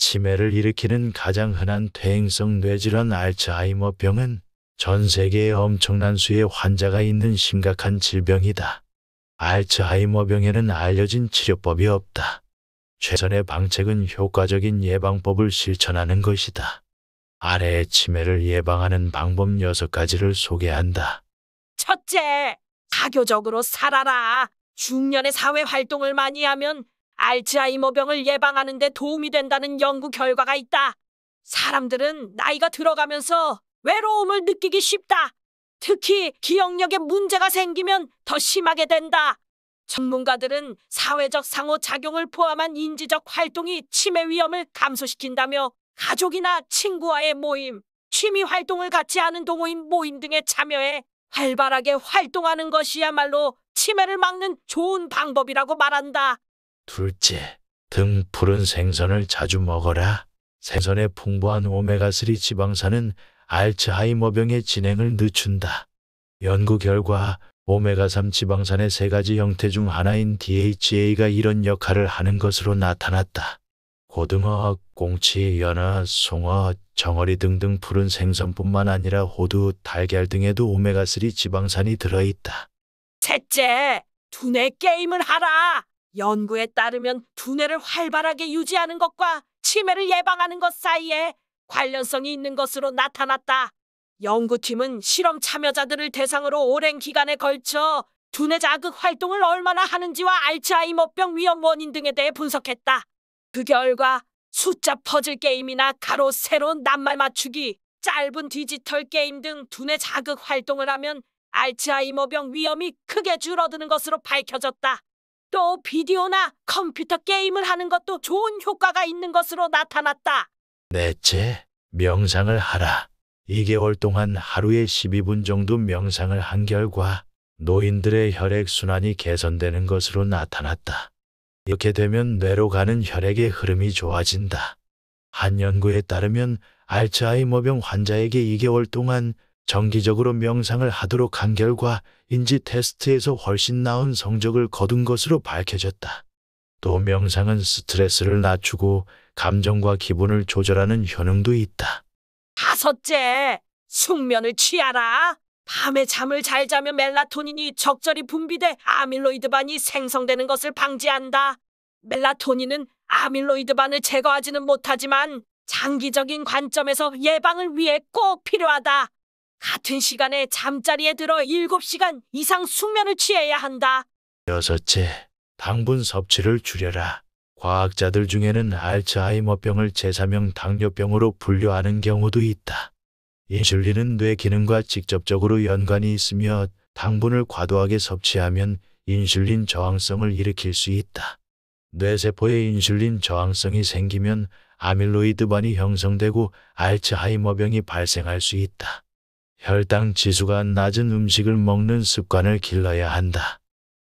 치매를 일으키는 가장 흔한 퇴행성 뇌질환 알츠하이머 병은 전 세계에 엄청난 수의 환자가 있는 심각한 질병이다. 알츠하이머 병에는 알려진 치료법이 없다. 최선의 방책은 효과적인 예방법을 실천하는 것이다. 아래의 치매를 예방하는 방법 6가지를 소개한다. 첫째, 사교적으로 살아라. 중년의 사회 활동을 많이 하면 알츠하이머병을 예방하는 데 도움이 된다는 연구 결과가 있다. 사람들은 나이가 들어가면서 외로움을 느끼기 쉽다. 특히 기억력에 문제가 생기면 더 심하게 된다. 전문가들은 사회적 상호작용을 포함한 인지적 활동이 치매 위험을 감소시킨다며 가족이나 친구와의 모임, 취미 활동을 같이 하는 동호인 모임 등에 참여해 활발하게 활동하는 것이야말로 치매를 막는 좋은 방법이라고 말한다. 둘째, 등 푸른 생선을 자주 먹어라. 생선의 풍부한 오메가3 지방산은 알츠하이머병의 진행을 늦춘다. 연구 결과 오메가3 지방산의 세 가지 형태 중 하나인 DHA가 이런 역할을 하는 것으로 나타났다. 고등어, 꽁치, 연어, 송어, 정어리 등등 푸른 생선뿐만 아니라 호두, 달걀 등에도 오메가3 지방산이 들어있다. 셋째, 두뇌 게임을 하라! 연구에 따르면 두뇌를 활발하게 유지하는 것과 치매를 예방하는 것 사이에 관련성이 있는 것으로 나타났다. 연구팀은 실험 참여자들을 대상으로 오랜 기간에 걸쳐 두뇌 자극 활동을 얼마나 하는지와 알츠하이머병 위험 원인 등에 대해 분석했다. 그 결과 숫자 퍼즐 게임이나 가로 세로 낱말 맞추기, 짧은 디지털 게임 등 두뇌 자극 활동을 하면 알츠하이머병 위험이 크게 줄어드는 것으로 밝혀졌다. 또 비디오나 컴퓨터 게임을 하는 것도 좋은 효과가 있는 것으로 나타났다. 넷째, 명상을 하라. 2개월 동안 하루에 12분 정도 명상을 한 결과 노인들의 혈액순환이 개선되는 것으로 나타났다. 이렇게 되면 뇌로 가는 혈액의 흐름이 좋아진다. 한 연구에 따르면 알츠하이머병 환자에게 2개월 동안 정기적으로 명상을 하도록 한 결과 인지 테스트에서 훨씬 나은 성적을 거둔 것으로 밝혀졌다. 또 명상은 스트레스를 낮추고 감정과 기분을 조절하는 효능도 있다. 다섯째, 숙면을 취하라. 밤에 잠을 잘 자면 멜라토닌이 적절히 분비돼 아밀로이드반이 생성되는 것을 방지한다. 멜라토닌은 아밀로이드반을 제거하지는 못하지만 장기적인 관점에서 예방을 위해 꼭 필요하다. 같은 시간에 잠자리에 들어 7시간 이상 숙면을 취해야 한다. 여섯째, 당분 섭취를 줄여라. 과학자들 중에는 알츠하이머병을 제3형 당뇨병으로 분류하는 경우도 있다. 인슐린은 뇌 기능과 직접적으로 연관이 있으며 당분을 과도하게 섭취하면 인슐린 저항성을 일으킬 수 있다. 뇌세포에 인슐린 저항성이 생기면 아밀로이드반이 형성되고 알츠하이머병이 발생할 수 있다. 혈당 지수가 낮은 음식을 먹는 습관을 길러야 한다.